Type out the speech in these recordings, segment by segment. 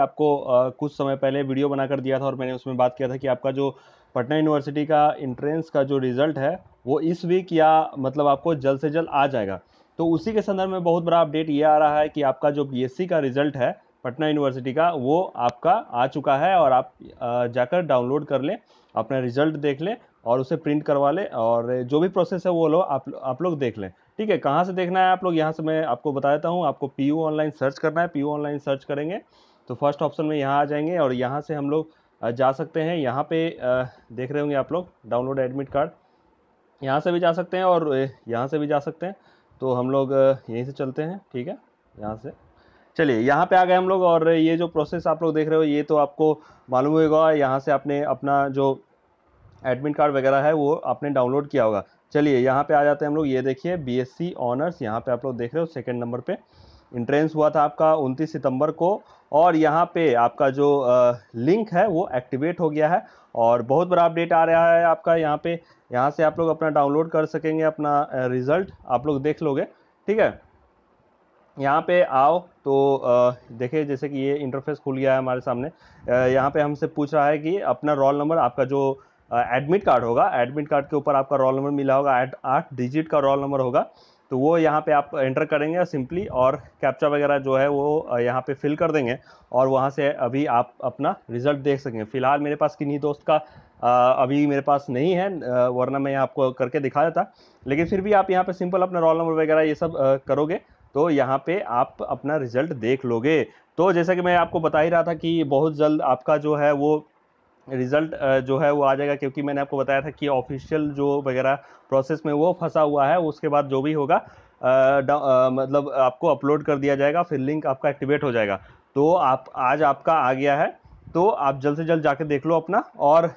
आपको आ, कुछ समय पहले वीडियो बनाकर दिया था और मैंने उसमें बात किया था कि आपका जो पटना यूनिवर्सिटी का इंट्रेंस का जो रिजल्ट है वो इस वीक या मतलब आपको जल्द से जल्द आ जाएगा तो उसी के संदर्भ में बहुत बड़ा अपडेट ये आ रहा है कि आपका जो बीएससी का रिजल्ट है पटना यूनिवर्सिटी का वो आपका आ चुका है और आप जाकर डाउनलोड कर लें अपना रिजल्ट देख लें और उसे प्रिंट करवा लें और जो भी प्रोसेस है वो लो आप आप लोग देख लें ठीक है कहाँ से देखना है आप लोग यहाँ से मैं आपको बता देता हूँ आपको पी ऑनलाइन सर्च करना है पी ऑनलाइन सर्च करेंगे तो फर्स्ट ऑप्शन में यहाँ आ जाएंगे और यहाँ से हम लोग जा सकते हैं यहाँ पे देख रहे होंगे आप लोग डाउनलोड एडमिट कार्ड यहाँ से भी जा सकते हैं और यहाँ से भी जा सकते हैं तो हम लोग यहीं से चलते हैं ठीक है यहाँ से चलिए यहाँ पे आ गए हम लोग और ये जो प्रोसेस आप लोग देख रहे हो ये तो आपको मालूम होगा यहाँ से आपने अपना जो एडमिट कार्ड वगैरह है वो आपने डाउनलोड किया होगा चलिए यहाँ पे आ जाते हैं हम लोग ये देखिए बीएससी ऑनर्स यहाँ पे आप लोग देख रहे हो सेकंड नंबर पे इंट्रेंस हुआ था आपका 29 सितंबर को और यहाँ पे आपका जो लिंक है वो एक्टिवेट हो गया है और बहुत बड़ा अपडेट आ रहा है आपका यहाँ पे यहाँ से आप लोग अपना डाउनलोड कर सकेंगे अपना रिज़ल्ट आप लोग देख लोगे ठीक है यहाँ पे आओ तो देखिए जैसे कि ये इंटरफेस खुल गया है हमारे सामने यहाँ पे हमसे पूछ रहा है कि अपना रोल नंबर आपका जो एडमिट कार्ड होगा एडमिट कार्ड के ऊपर आपका रोल नंबर मिला होगा आठ डिजिट का रोल नंबर होगा तो वो यहाँ पे आप एंटर करेंगे सिंपली और कैप्चा वगैरह जो है वो यहाँ पे फिल कर देंगे और वहाँ से अभी आप अपना रिज़ल्ट देख सकेंगे फ़िलहाल मेरे पास किन्हीं दोस्त का अभी मेरे पास नहीं है वरना मैं आपको करके दिखा देता लेकिन फिर भी आप यहाँ पे सिंपल अपना रोल नंबर वगैरह ये सब करोगे तो यहाँ पे आप अपना रिज़ल्ट देख लोगे तो जैसा कि मैं आपको बता ही रहा था कि बहुत जल्द आपका जो है वो रिज़ल्ट जो है वो आ जाएगा क्योंकि मैंने आपको बताया था कि ऑफिशियल जो वगैरह प्रोसेस में वो फंसा हुआ है उसके बाद जो भी होगा आ, आ, मतलब आपको अपलोड कर दिया जाएगा फिर लिंक आपका एक्टिवेट हो जाएगा तो आप आज आपका आ गया है तो आप जल्द से जल्द जाके देख लो अपना और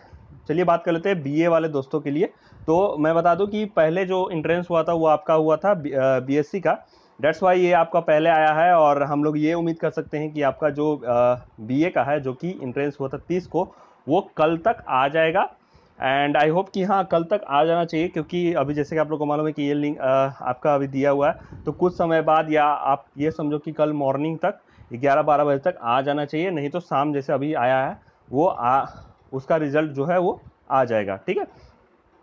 चलिए बात कर लेते हैं बीए वाले दोस्तों के लिए तो मैं बता दूं कि पहले जो इंट्रेंस हुआ था वो आपका हुआ था बीएससी का डेट्स वाई ये आपका पहले आया है और हम लोग ये उम्मीद कर सकते हैं कि आपका जो बी का है जो कि इंट्रेंस हुआ था तीस को वो कल तक आ जाएगा एंड आई होप कि हाँ कल तक आ जाना चाहिए क्योंकि अभी जैसे कि आप लोग को मालूम है कि ये लिंक आपका अभी दिया हुआ है तो कुछ समय बाद या आप ये समझो कि कल मॉर्निंग तक ग्यारह बारह बजे तक आ जाना चाहिए नहीं तो शाम जैसे अभी आया है वो आ उसका रिज़ल्ट जो है वो आ जाएगा ठीक है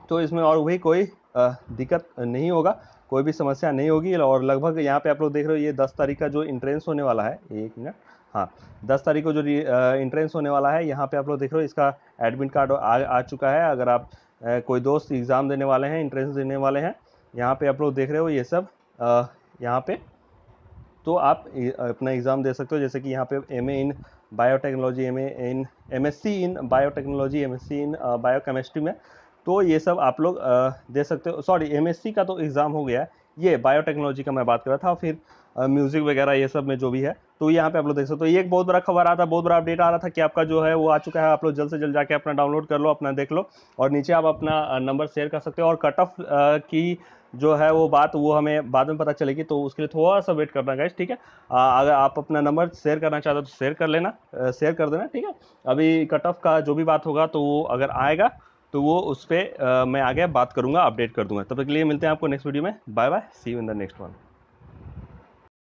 तो इसमें और भी कोई दिक्कत नहीं होगा कोई भी समस्या नहीं होगी और लगभग यहाँ पे आप लोग देख रहे हो ये दस तारीख का जो इंट्रेंस होने वाला है एक मिनट हाँ दस तारीख को जो इंट्रेंस होने वाला है यहाँ पे आप लोग देख रहे हो इसका एडमिट कार्ड आ, आ चुका है अगर आप ए, कोई दोस्त एग्ज़ाम देने वाले हैं इंट्रेंस देने वाले हैं यहाँ पे आप लोग देख रहे हो ये सब यहाँ पे तो आप अपना एग्ज़ाम दे सकते हो जैसे कि यहाँ पे M in biotechnology M in M in biotechnology M in biochemistry में तो ये सब आप लोग दे सकते हो सॉरी एमएससी का तो एग्ज़ाम हो गया है ये बायोटेक्नोलॉजी का मैं बात कर रहा था और फिर म्यूज़िक वगैरह ये सब में जो भी है तो यहाँ पे आप लोग देख सकते हो ये एक बहुत बड़ा खबर आ रहा था बहुत बड़ा अपडेट आ रहा था कि आपका जो है वो आ चुका है आप लोग जल्द से जल्द जाके अपना डाउनलोड कर लो अपना देख लो और नीचे आप अपना नंबर शेयर कर सकते हो और कट ऑफ की जो है वो बात वो हमें बाद में पता चलेगी तो उसके लिए थोड़ा सा वेट करना गाइज ठीक है अगर आप अपना नंबर शेयर करना चाहते हो तो शेयर कर लेना शेयर कर देना ठीक है अभी कट ऑफ का जो भी बात होगा तो वो अगर आएगा तो वो उस पर मैं आगे बात करूँगा अपडेट कर दूँगा तब तक के लिए मिलते हैं आपको नेक्स्ट वीडियो में bye bye see you in the next one